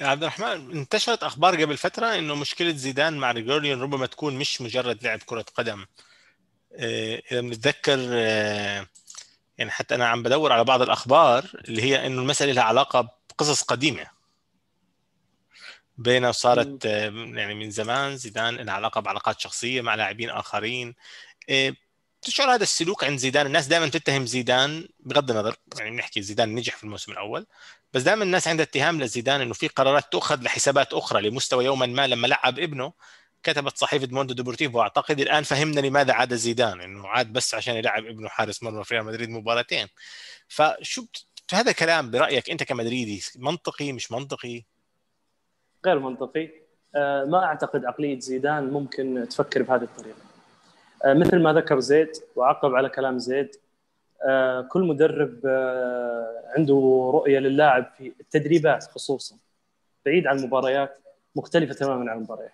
يا عبد الرحمن انتشرت اخبار قبل فتره انه مشكله زيدان مع ريجوريون ربما تكون مش مجرد لعب كره قدم آه، اذا بنتذكر آه، يعني حتى انا عم بدور على بعض الاخبار اللي هي انه المساله لها علاقه بقصص قديمه بينه صارت آه، يعني من زمان زيدان لها علاقه بعلاقات شخصيه مع لاعبين اخرين تشعر هذا السلوك عند زيدان الناس دائما تتهم زيدان بغض النظر يعني بنحكي زيدان نجح في الموسم الاول بس دائما الناس عندها اتهام لزيدان انه في قرارات تؤخذ لحسابات اخرى لمستوى يوما ما لما لعب ابنه كتبت صحيفه موندو ديبورتيفو واعتقد الان فهمنا لماذا عاد زيدان انه عاد بس عشان يلعب ابنه حارس مرمى في ريال مدريد مباراتين فشو هذا الكلام برايك انت كمدريدي منطقي مش منطقي؟ غير منطقي آه، ما اعتقد عقليه زيدان ممكن تفكر بهذه الطريقه آه، مثل ما ذكر زيد وعقب على كلام زيد آه، كل مدرب آه، عنده رؤيه للاعب في التدريبات خصوصا بعيد عن المباريات مختلفه تماما عن المباريات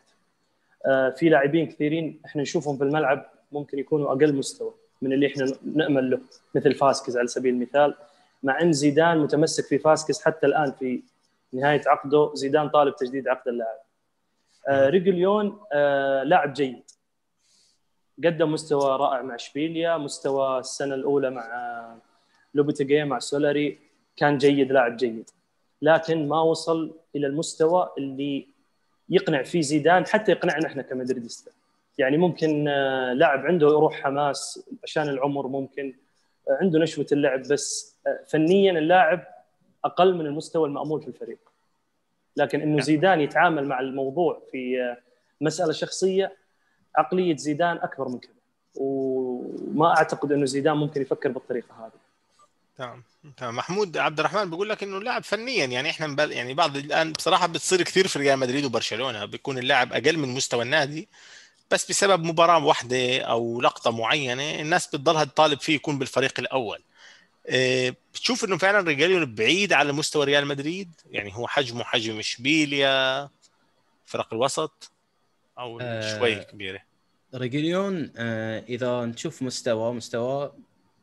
في لاعبين كثيرين احنا نشوفهم في الملعب ممكن يكونوا اقل مستوى من اللي احنا نامل له مثل فاسكيز على سبيل المثال مع ان زيدان متمسك في فاسكيز حتى الان في نهايه عقده زيدان طالب تجديد عقد اللاعب ريجليون لاعب جيد قدم مستوى رائع مع اشبيليا مستوى السنه الاولى مع لوبيتيجي مع سولاري كان جيد لاعب جيد لكن ما وصل الى المستوى اللي يقنع فيه زيدان حتى يقنعنا احنا كمدريديستا يعني ممكن آه، لاعب عنده روح حماس عشان العمر ممكن آه، عنده نشوه اللعب بس آه، فنيا اللاعب اقل من المستوى المامول في الفريق لكن انه نعم. زيدان يتعامل مع الموضوع في مساله شخصيه عقليه زيدان اكبر من كذا وما اعتقد انه زيدان ممكن يفكر بالطريقه هذه تمام تمام محمود عبد الرحمن بيقول لك انه اللاعب فنيا يعني احنا مبال... يعني بعض الان بصراحه بتصير كثير في ريال مدريد وبرشلونه بيكون اللاعب اقل من مستوى النادي بس بسبب مباراه واحده او لقطه معينه الناس بتضلها تطالب فيه يكون بالفريق الاول إيه، بتشوف انه فعلا ريجاليون بعيد على مستوى ريال مدريد يعني هو حجمه حجم اشبيليا فرق الوسط او آه شوي كبيره ريجليون آه اذا نشوف مستوى مستوى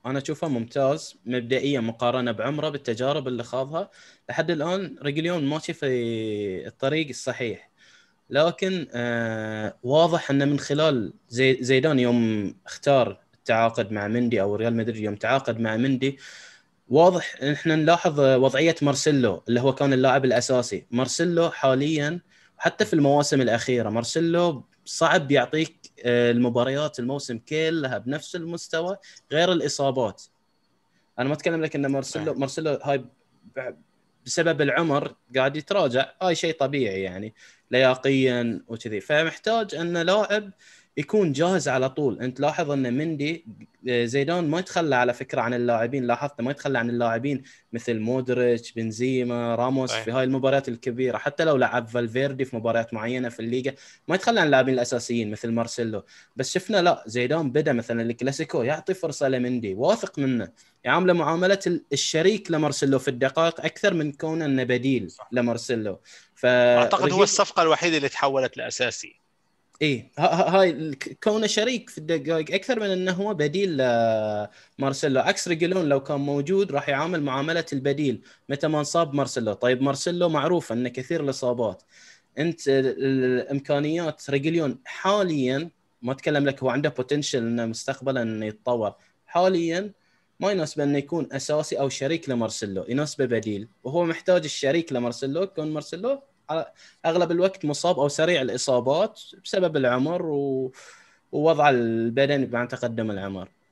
انا اشوفه ممتاز مبدئيا مقارنه بعمره بالتجارب اللي خاضها لحد الان ريجليون ماشي في الطريق الصحيح لكن آه واضح انه من خلال زي زيدان يوم اختار التعاقد مع مندي او ريال مدريد يوم تعاقد مع مندي واضح احنا نلاحظ وضعيه مارسيلو اللي هو كان اللاعب الاساسي مارسيلو حاليا آه حتى في المواسم الاخيره مارسيلو صعب يعطيك آه، المباريات الموسم كلها بنفس المستوى غير الاصابات انا ما اتكلم لك ان مارسيلو مارسيلو هاي بسبب العمر قاعد يتراجع هاي شيء طبيعي يعني لياقيا وكذي فمحتاج ان لاعب يكون جاهز على طول انت لاحظ ان مندي زيدان ما يتخلى على فكره عن اللاعبين لاحظت ما يتخلى عن اللاعبين مثل مودريتش بنزيما راموس أيه. في هاي المباريات الكبيره حتى لو لعب فالفيردي في مباريات معينه في الليغا ما يتخلى عن اللاعبين الاساسيين مثل مارسيلو بس شفنا لا زيدان بدا مثلا الكلاسيكو يعطي فرصه لمندي واثق منه يعامله معامله الشريك لمارسيلو في الدقائق اكثر من كونه انه بديل لمارسيلو ف... اعتقد هو الصفقه الوحيده اللي تحولت لاساسي اي هاي كونه شريك في الدقائق اكثر من انه هو بديل لمارسيلو عكس ريجلون لو كان موجود راح يعامل معامله البديل متى ما انصاب مارسيلو طيب مارسيلو معروف انه كثير الاصابات انت الامكانيات ريجليون حاليا ما اتكلم لك هو عنده بوتنشل انه مستقبلا انه يتطور حاليا ما يناسبه انه يكون اساسي او شريك لمارسيلو يناسبه بديل وهو محتاج الشريك لمارسيلو كون مارسيلو اغلب الوقت مصاب او سريع الاصابات بسبب العمر و... ووضع البدن مع تقدم العمر